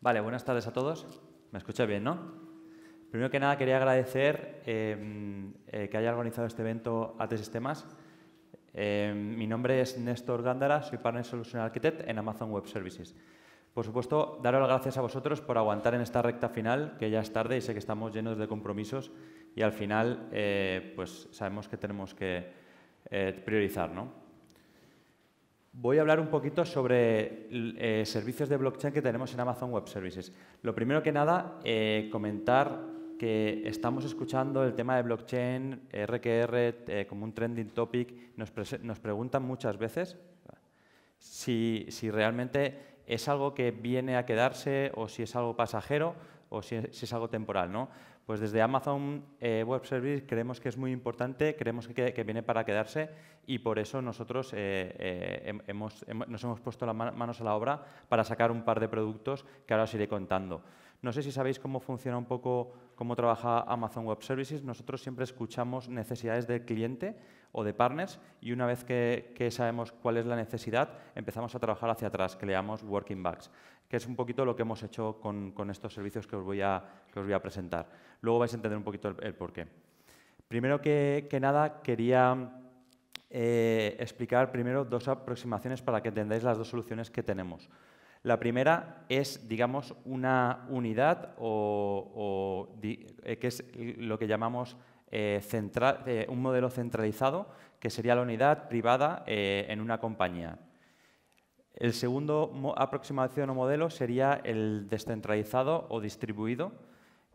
Vale, buenas tardes a todos. ¿Me escucha bien, no? Primero que nada quería agradecer eh, eh, que haya organizado este evento AT Sistemas. Eh, mi nombre es Néstor Gándara, soy Partner Solution Architect en Amazon Web Services. Por supuesto, daros las gracias a vosotros por aguantar en esta recta final, que ya es tarde y sé que estamos llenos de compromisos y al final eh, pues sabemos que tenemos que eh, priorizar. ¿no? Voy a hablar un poquito sobre eh, servicios de blockchain que tenemos en Amazon Web Services. Lo primero que nada, comentar que estamos escuchando el tema de blockchain, RQR, como un trending topic. Nos, preguntan muchas veces si, realmente es algo que viene a quedarse o si es algo pasajero o si, si es algo temporal. ¿no? Pues desde Amazon eh, Web Service creemos que es muy importante, creemos que, viene para quedarse y por eso nosotros eh, eh, nos hemos puesto las manos a la obra para sacar un par de productos que ahora os iré contando. No sé si sabéis cómo funciona un poco, cómo trabaja Amazon Web Services. Nosotros siempre escuchamos necesidades del cliente o de partners y una vez que, sabemos cuál es la necesidad, empezamos a trabajar hacia atrás, que le llamamos working backs, que es un poquito lo que hemos hecho con, estos servicios que os, voy a, presentar. Luego vais a entender un poquito el, porqué. Primero que, nada, quería... Eh, explicar primero dos aproximaciones para que entendáis las dos soluciones que tenemos. La primera es, digamos, una unidad o, eh, que es lo que llamamos eh, eh, un modelo centralizado, que sería la unidad privada en una compañía. El segundo aproximación o modelo sería el descentralizado o distribuido,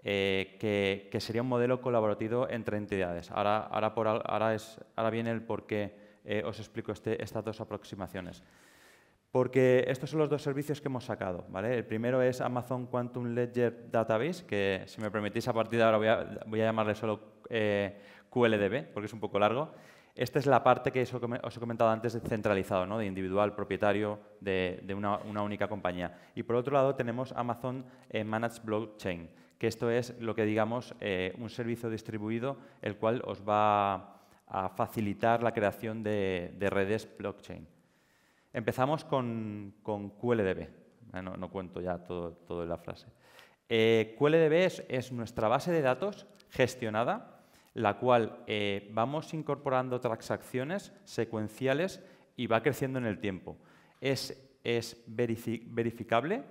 que, sería un modelo colaborativo entre entidades. Ahora, ahora, viene el por qué os explico este, estas dos aproximaciones porque estos son los dos servicios que hemos sacado. ¿vale? El primero es Amazon Quantum Ledger Database, que si me permitís a partir de ahora voy a, llamarle solo eh, QLDB, porque es un poco largo. Esta es la parte que os he comentado antes de centralizado, de individual, propietario de, una, única compañía. Y por otro lado tenemos Amazon eh, Managed Blockchain, que esto es lo que digamos eh, un servicio distribuido, el cual os va a facilitar la creación de, de redes blockchain. Empezamos con, QLDB. Ah, no, cuento ya todo, toda la frase. Eh, QLDB es, nuestra base de datos gestionada, la cual eh, vamos incorporando transacciones secuenciales y va creciendo en el tiempo. Es, es verificable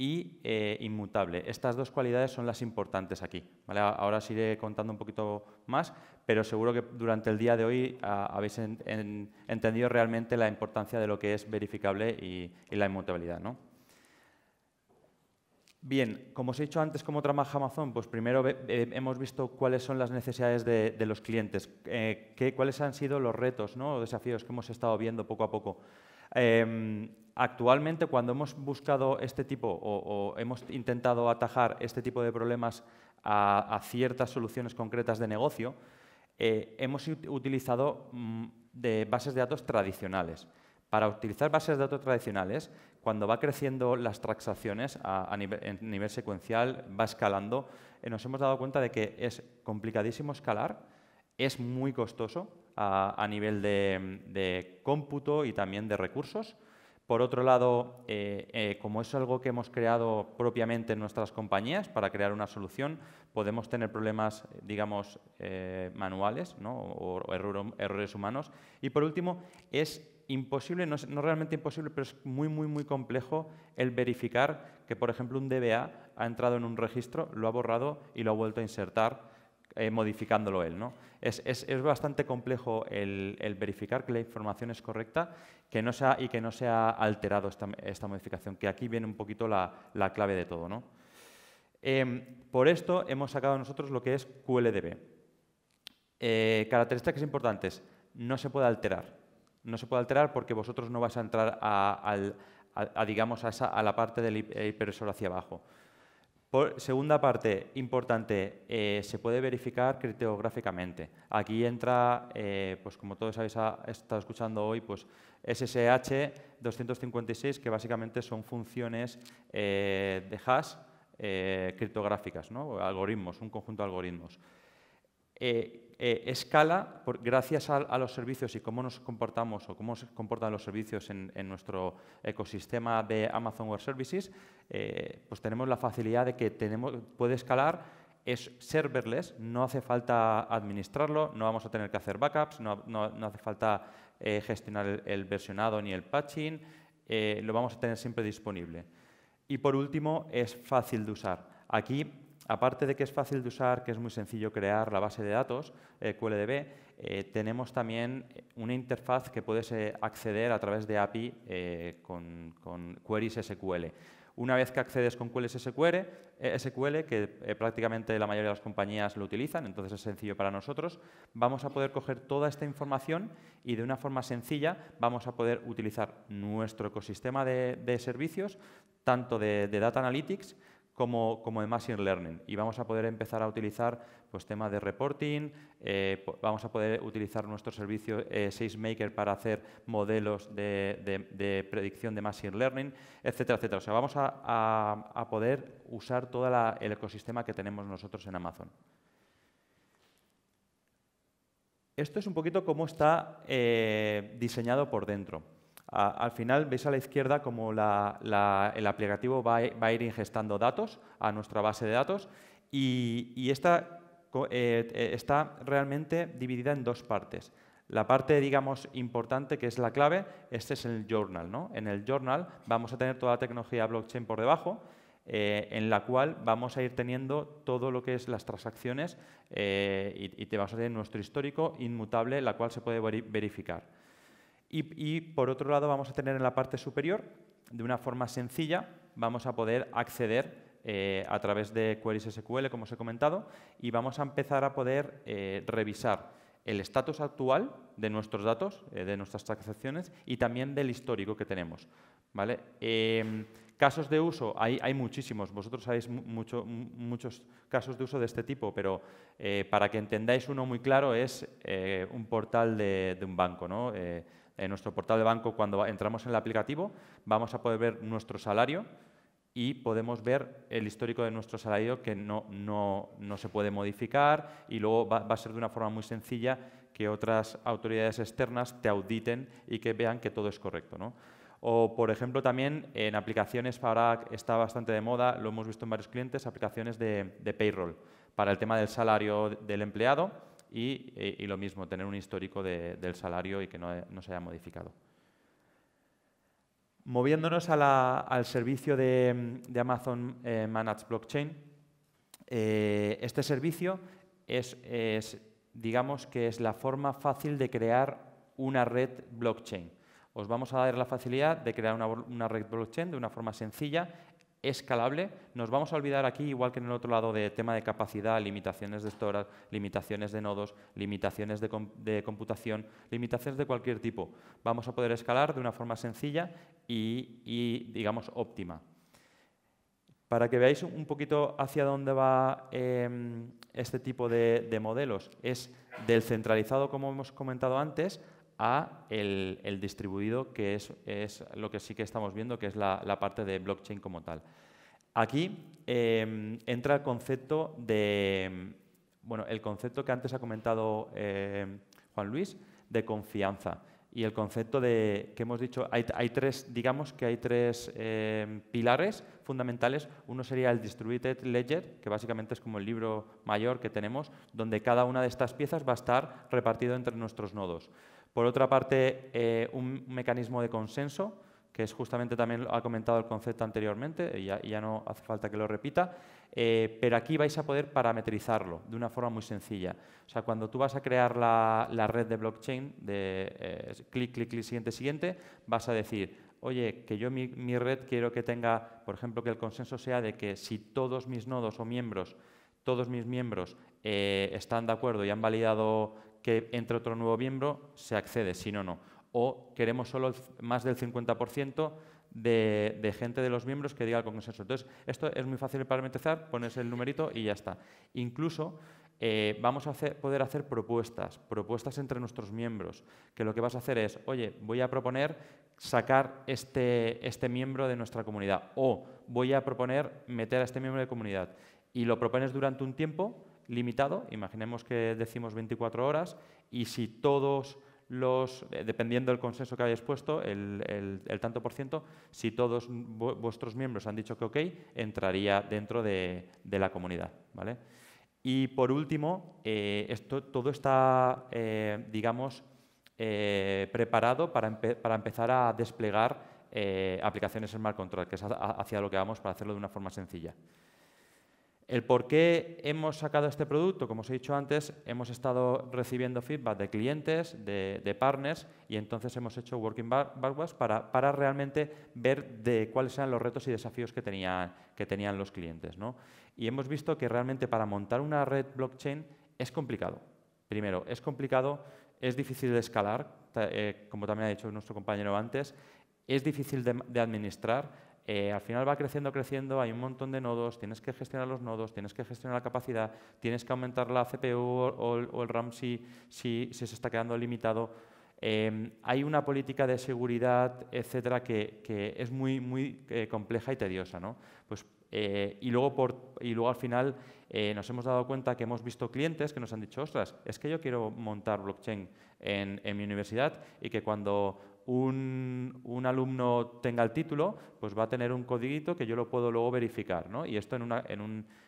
y eh, inmutable. Estas dos cualidades son las importantes aquí. Ahora os iré contando un poquito más, pero seguro que durante el día de hoy habéis entendido realmente la importancia de lo que es verificable y, la inmutabilidad. Bien, como os he dicho antes, ¿cómo trabaja Amazon? Pues primero eh, hemos visto cuáles son las necesidades de, los clientes, eh, cuáles han sido los retos o desafíos que hemos estado viendo poco a poco. Em, Actualmente, cuando hemos buscado este tipo o, hemos intentado atajar este tipo de problemas a, ciertas soluciones concretas de negocio, eh, hemos utilizado mm, bases de datos tradicionales. Para utilizar bases de datos tradicionales, cuando va creciendo las transacciones a, nivel, secuencial, va escalando, eh, nos hemos dado cuenta de que es complicadísimo escalar, es muy costoso a, nivel de cómputo y también de recursos. Por otro lado, eh, eh, como es algo que hemos creado propiamente en nuestras compañías para crear una solución, podemos tener problemas, digamos, eh, manuales ¿no? o, errores humanos. Y por último, es imposible, no, realmente imposible, pero es muy, muy, muy complejo el verificar que, por ejemplo, un DBA ha entrado en un registro, lo ha borrado y lo ha vuelto a insertar eh, modificándolo él. ¿no? Es, bastante complejo el, verificar que la información es correcta que no y que no se ha alterado esta, modificación, que aquí viene un poquito la, clave de todo. Em, por esto hemos sacado nosotros lo que es QLDB. Eh, características importantes. No se puede alterar. No se puede alterar porque vosotros no vais a entrar a, digamos, a, la parte del eh, hipersol hacia abajo segunda parte, importante, eh, se puede verificar criptográficamente. Aquí entra, eh, pues como todos habéis estado escuchando hoy, pues SSH 256, que básicamente son funciones eh, de hash criptográficas, algoritmos, un conjunto de algoritmos. Eh, escala gracias a, los servicios y cómo nos comportamos o cómo se comportan los servicios en, nuestro ecosistema de Amazon Web Services, eh, pues tenemos la facilidad de que tenemos, puede escalar es serverless, no hace falta administrarlo, no vamos a tener que hacer backups, no, hace falta eh, gestionar el, versionado ni el patching, lo vamos a tener siempre disponible. Y por último, es fácil de usar. Aquí Aparte de que es fácil de usar, que es muy sencillo crear la base de datos eh, QLDB, eh, tenemos también eh, una interfaz que puedes acceder a través de API con, queries SQL. Una vez que accedes con queries SQL, SQL que prácticamente la mayoría de las compañías lo utilizan, entonces es sencillo para nosotros, vamos a poder coger toda esta información y de una forma sencilla vamos a poder utilizar nuestro ecosistema de, servicios, tanto de Data Analytics como, de Machine Learning y vamos a poder empezar a utilizar pues, temas de reporting, eh, vamos a poder utilizar nuestro servicio eh, SageMaker para hacer modelos de, predicción de Machine Learning, etcétera, etcétera. O sea, vamos a, poder usar todo el ecosistema que tenemos nosotros en Amazon. Esto es un poquito cómo está eh, diseñado por dentro al final veis a la izquierda como el aplicativo va, a ir ingestando datos a nuestra base de datos y, esta eh, eh, está realmente dividida en dos partes. La parte, digamos, importante, que es la clave, este es el journal. En el journal vamos a tener toda la tecnología blockchain por debajo, eh, en la cual vamos a ir teniendo todo lo que es las transacciones y, te vas a tener nuestro histórico inmutable, la cual se puede verificar. Y, por otro lado vamos a tener en la parte superior, de una forma sencilla, vamos a poder acceder eh, a través de queries SQL, como os he comentado, y vamos a empezar a poder eh, revisar el estatus actual de nuestros datos, eh, de nuestras transacciones y también del histórico que tenemos. ¿vale? Casos de uso, hay, hay muchísimos, vosotros sabéis mucho, muchos casos de uso de este tipo, pero eh, para que entendáis uno muy claro es eh, un portal de, de un banco. ¿no? Eh, en nuestro portal de banco, cuando entramos en el aplicativo, vamos a poder ver nuestro salario y podemos ver el histórico de nuestro salario que no, no, no se puede modificar y luego va, va a ser de una forma muy sencilla que otras autoridades externas te auditen y que vean que todo es correcto. ¿no? O, por ejemplo, también en aplicaciones, ahora está bastante de moda, lo hemos visto en varios clientes, aplicaciones de, payroll para el tema del salario del empleado e, y, lo mismo, tener un histórico del salario y que no, se haya modificado. Moviéndonos al servicio de, Amazon eh, Managed Blockchain, eh, este servicio es, digamos que es la forma fácil de crear una red blockchain os vamos a dar la facilidad de crear una, red blockchain de una forma sencilla, escalable. Nos vamos a olvidar aquí, igual que en el otro lado, de tema de capacidad, limitaciones de storage, limitaciones de nodos, limitaciones de, computación, limitaciones de cualquier tipo. Vamos a poder escalar de una forma sencilla y, digamos, óptima. Para que veáis un poquito hacia dónde va em, este tipo de, de modelos, es del centralizado, como hemos comentado antes, a el, distribuido, que es, lo que sí que estamos viendo, que es la, parte de blockchain como tal. Aquí em, entra el concepto de, bueno, el concepto que antes ha comentado eh, Juan Luis, de confianza. Y el concepto de que hemos dicho, hay, tres, digamos que hay tres eh, pilares fundamentales. Uno sería el Distributed Ledger, que básicamente es como el libro mayor que tenemos, donde cada una de estas piezas va a estar repartido entre nuestros nodos. Por otra parte, eh, un mecanismo de consenso, que es justamente también ha comentado el concepto anteriormente, y ya, no hace falta que lo repita, eh, pero aquí vais a poder parametrizarlo de una forma muy sencilla. O sea, cuando tú vas a crear la, red de blockchain de eh, clic, clic, clic, siguiente, siguiente, vas a decir, oye, que yo mi, red quiero que tenga, por ejemplo, que el consenso sea de que si todos mis nodos o miembros, todos mis miembros están de acuerdo y han validado que entre otro nuevo miembro se accede, si no, no. O queremos solo más del 50% de, gente de los miembros que diga el consenso. Entonces, esto es muy fácil de parametrizar, pones el numerito y ya está. Incluso eh, vamos a poder hacer propuestas, propuestas entre nuestros miembros, que lo que vas a hacer es, oye, voy a proponer sacar este, este miembro de nuestra comunidad o voy a proponer meter a este miembro de comunidad. Y lo propones durante un tiempo limitado, imaginemos que decimos 24 horas y si todos los, eh, dependiendo del consenso que hayáis puesto, el, tanto por ciento, si todos vuestros miembros han dicho que ok, entraría dentro de, la comunidad. ¿vale? Y por último, eh, esto, todo está, eh, digamos, preparado para, empezar a desplegar aplicaciones en Smart control, que es hacia lo que vamos para hacerlo de una forma sencilla. El por qué hemos sacado este producto, como os he dicho antes, hemos estado recibiendo feedback de clientes, de, partners, y entonces hemos hecho Working Backwards para, realmente ver de cuáles eran los retos y desafíos que tenían, los clientes. ¿no? Y hemos visto que realmente para montar una red blockchain es complicado. Primero, es complicado, es difícil de escalar, eh, como también ha dicho nuestro compañero antes, es difícil de administrar, eh, al final va creciendo, creciendo, hay un montón de nodos, tienes que gestionar los nodos, tienes que gestionar la capacidad, tienes que aumentar la CPU o, el, RAM si, si, se está quedando limitado. Em, hay una política de seguridad, etcétera, que, es muy, muy eh, compleja y tediosa. Pues eh, y, luego por, y luego al final nos hemos dado cuenta que hemos visto clientes que nos han dicho, ostras, es que yo quiero montar blockchain en, en mi universidad y que cuando un, alumno tenga el título, pues va a tener un codiguito que yo lo puedo luego verificar. ¿no? Y esto en una,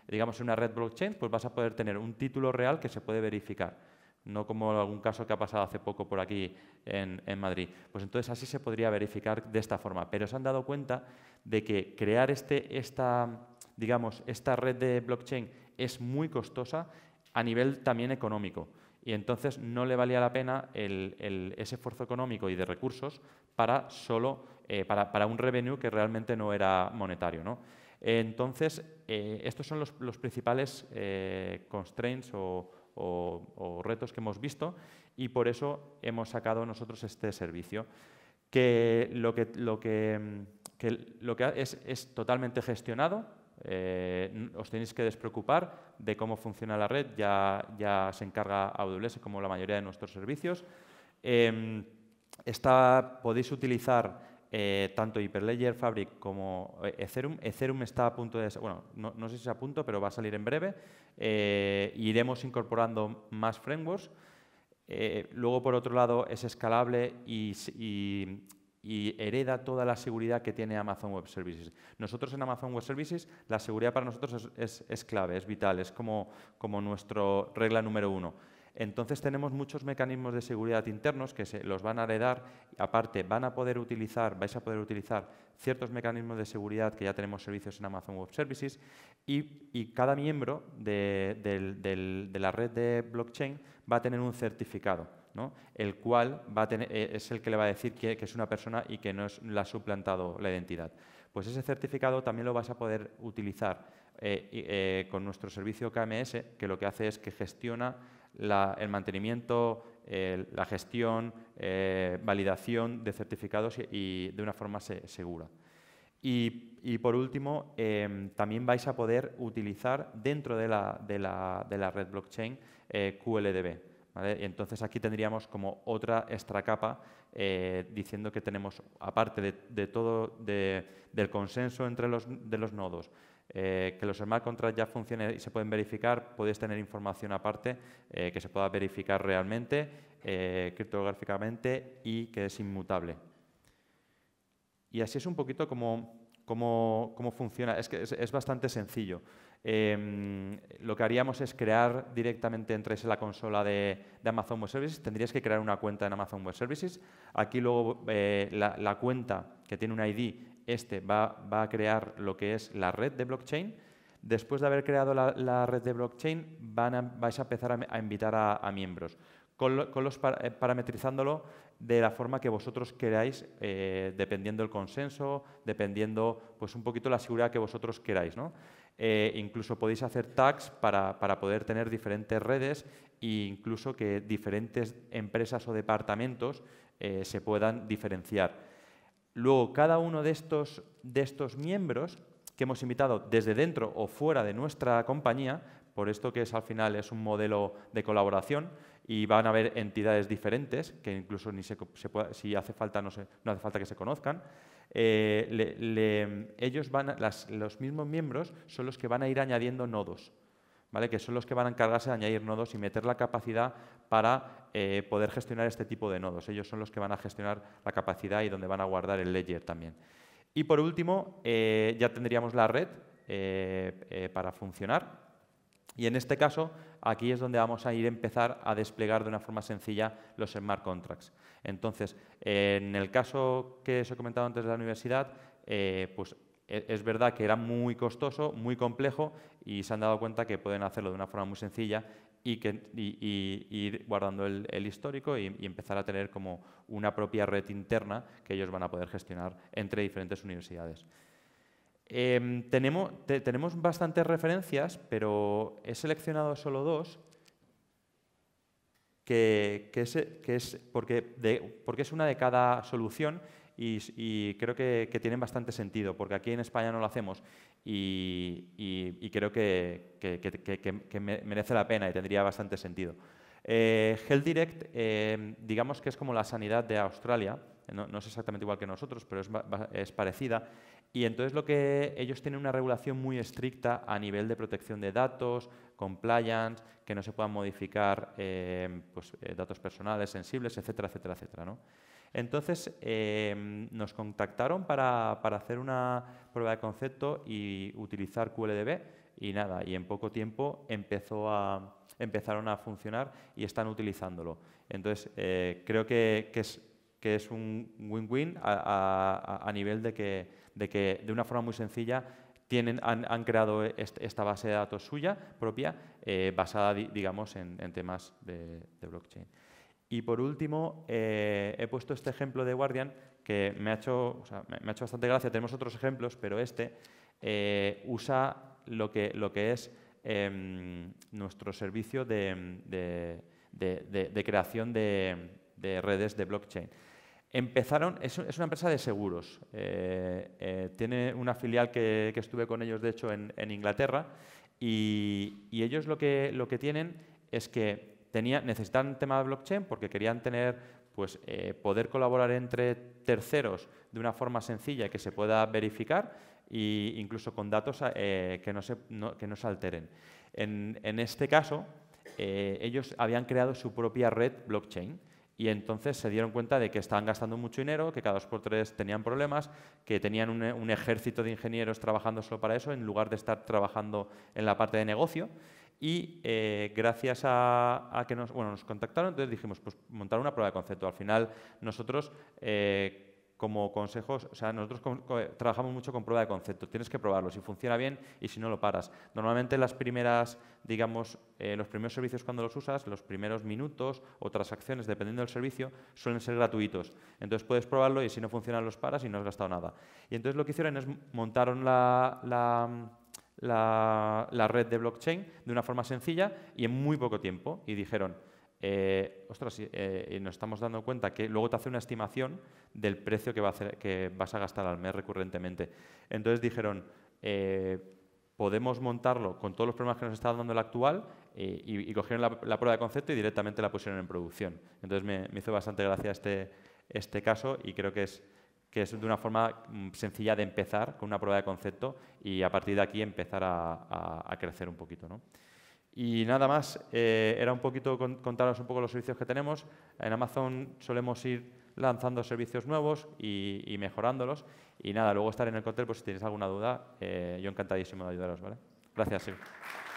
digamos, una red blockchain, pues vas a poder tener un título real que se puede verificar. No como algún caso que ha pasado hace poco por aquí en, en Madrid. Pues entonces así se podría verificar de esta forma. Pero se han dado cuenta de que crear este, esta, digamos, esta red de blockchain es muy costosa a nivel también económico y entonces no le valía la pena ese esfuerzo económico y de recursos para solo eh, para, un revenue que realmente no era monetario. Entonces, eh, estos son los, principales eh, constraints o, retos que hemos visto y por eso hemos sacado nosotros este servicio, que lo que, lo mm, lo que es, es totalmente gestionado eh, os tenéis que despreocupar de cómo funciona la red, ya, ya se encarga AWS como la mayoría de nuestros servicios. Em, podéis utilizar eh, tanto Hyperledger Fabric como eh, Ethereum. Ethereum está a punto de... Bueno, no, sé si es a punto, pero va a salir en breve. iremos incorporando más frameworks. luego, por otro lado, es escalable y y hereda toda la seguridad que tiene Amazon Web Services. Nosotros en Amazon Web Services la seguridad para nosotros es, clave, es vital, es como, nuestra regla número uno. Entonces tenemos muchos mecanismos de seguridad internos que se los van a heredar. Aparte, van a poder utilizar, vais a poder utilizar ciertos mecanismos de seguridad que ya tenemos servicios en Amazon Web Services y, cada miembro de la red de blockchain va a tener un certificado el cual va a eh, es el que le va a decir que, es una persona y que no le ha suplantado la identidad. Pues ese certificado también lo vas a poder utilizar eh, eh, con nuestro servicio KMS, que lo que hace es que gestiona el mantenimiento, la gestión, validación de certificados y, de una forma segura. Y, por último, también vais a poder utilizar dentro de la, red blockchain QLDB entonces aquí tendríamos como otra extra capa eh, diciendo que tenemos, aparte de, todo, del consenso entre los, de los nodos, eh, que los smart contracts ya funcionen y se pueden verificar, podéis tener información aparte eh, que se pueda verificar realmente, criptográficamente y que es inmutable. Y así es un poquito como, funciona. Es que es bastante sencillo. Em, lo que haríamos es crear directamente, entre la consola de, Amazon Web Services, tendrías que crear una cuenta en Amazon Web Services. Aquí luego eh, la, cuenta que tiene un ID, este va, a crear lo que es la red de blockchain. Después de haber creado la, red de blockchain, van vais a empezar a, invitar a, miembros, con, los eh, parametrizándolo de la forma que vosotros queráis, eh, dependiendo el consenso, dependiendo pues, un poquito la seguridad que vosotros queráis. ¿no? Eh, incluso podéis hacer tags para, poder tener diferentes redes e incluso que diferentes empresas o departamentos eh, se puedan diferenciar. Luego, cada uno de estos, de estos miembros que hemos invitado desde dentro o fuera de nuestra compañía, por esto que es al final es un modelo de colaboración y van a haber entidades diferentes que incluso ni si hace falta no hace falta que se conozcan. Eh, ellos los mismos miembros son los que van a ir añadiendo nodos, ¿vale? que son los que van a encargarse de añadir nodos y meter la capacidad para eh, poder gestionar este tipo de nodos. Ellos son los que van a gestionar la capacidad y donde van a guardar el ledger también. Y por último, eh, ya tendríamos la red para funcionar. Y en este caso, aquí es donde vamos a ir a empezar a desplegar de una forma sencilla los smart contracts. Entonces, en el caso que os he comentado antes de la universidad, eh, pues e, es verdad que era muy costoso, muy complejo y se han dado cuenta que pueden hacerlo de una forma muy sencilla y, ir guardando el, histórico y, empezar a tener como una propia red interna que ellos van a poder gestionar entre diferentes universidades. Em, tenemos, tenemos bastantes referencias, pero he seleccionado solo dos que, es, que es, porque, de, porque es una de cada solución y, creo que, tienen bastante sentido, porque aquí en España no lo hacemos y, creo que, merece la pena y tendría bastante sentido. Eh, Health Direct, eh, digamos que es como la sanidad de Australia, no, no, es exactamente igual que nosotros, pero es, es parecida. Y entonces lo que ellos tienen una regulación muy estricta a nivel de protección de datos, compliance, que no se puedan modificar eh, pues, eh, datos personales, sensibles, etcétera, etcétera, etcétera. Entonces eh, nos contactaron para, hacer una prueba de concepto y utilizar QLDB y nada, y en poco tiempo empezó a, empezaron a funcionar y están utilizándolo. Entonces creo que, es, un win-win a nivel de que de que de una forma muy sencilla tienen, han, creado esta base de datos suya propia eh, basada, digamos, en, temas de, blockchain. Y por último, eh, he puesto este ejemplo de Guardian que me ha, hecho, bastante gracia. Tenemos otros ejemplos, pero este eh, usa lo que, lo que es em, nuestro servicio de creación de redes de blockchain. Empezaron, es, una empresa de seguros. Eh, eh, tiene una filial que, estuve con ellos, de hecho, en, Inglaterra. Y, ellos lo que, tienen es que tenía, necesitan tema de blockchain porque querían tener pues, eh, poder colaborar entre terceros de una forma sencilla que se pueda verificar e incluso con datos que, no se, alteren. En, en este caso, ellos habían creado su propia red blockchain y entonces se dieron cuenta de que estaban gastando mucho dinero, que cada dos por tres tenían problemas, que tenían un, ejército de ingenieros trabajando solo para eso, en lugar de estar trabajando en la parte de negocio. Y eh, gracias a, que nos, bueno, nos contactaron, entonces dijimos, pues montar una prueba de concepto. Al final nosotros... Eh, como consejos, o sea, nosotros trabajamos mucho con prueba de concepto, tienes que probarlo, si funciona bien y si no lo paras. Normalmente las primeras, digamos, eh, los primeros servicios cuando los usas, los primeros minutos o transacciones, dependiendo del servicio, suelen ser gratuitos. Entonces puedes probarlo y si no funciona los paras y no has gastado nada. Y entonces lo que hicieron es montaron la, red de blockchain de una forma sencilla y en muy poco tiempo. Y dijeron, eh, ostras, eh, nos estamos dando cuenta que luego te hace una estimación del precio que, vas a gastar al mes recurrentemente. Entonces dijeron, eh, podemos montarlo con todos los problemas que nos está dando el actual y, cogieron la, prueba de concepto y directamente la pusieron en producción. Entonces me, hizo bastante gracia este, este caso y creo que es que es de una forma mm, sencilla de empezar con una prueba de concepto y a partir de aquí empezar a, a crecer un poquito. ¿no? Y nada más, eh, era un poquito contaros un poco los servicios que tenemos. En Amazon solemos ir lanzando servicios nuevos y, mejorándolos. Y nada, luego estar en el hotel, pues si tenéis alguna duda, eh, yo encantadísimo de ayudaros. ¿vale? Gracias.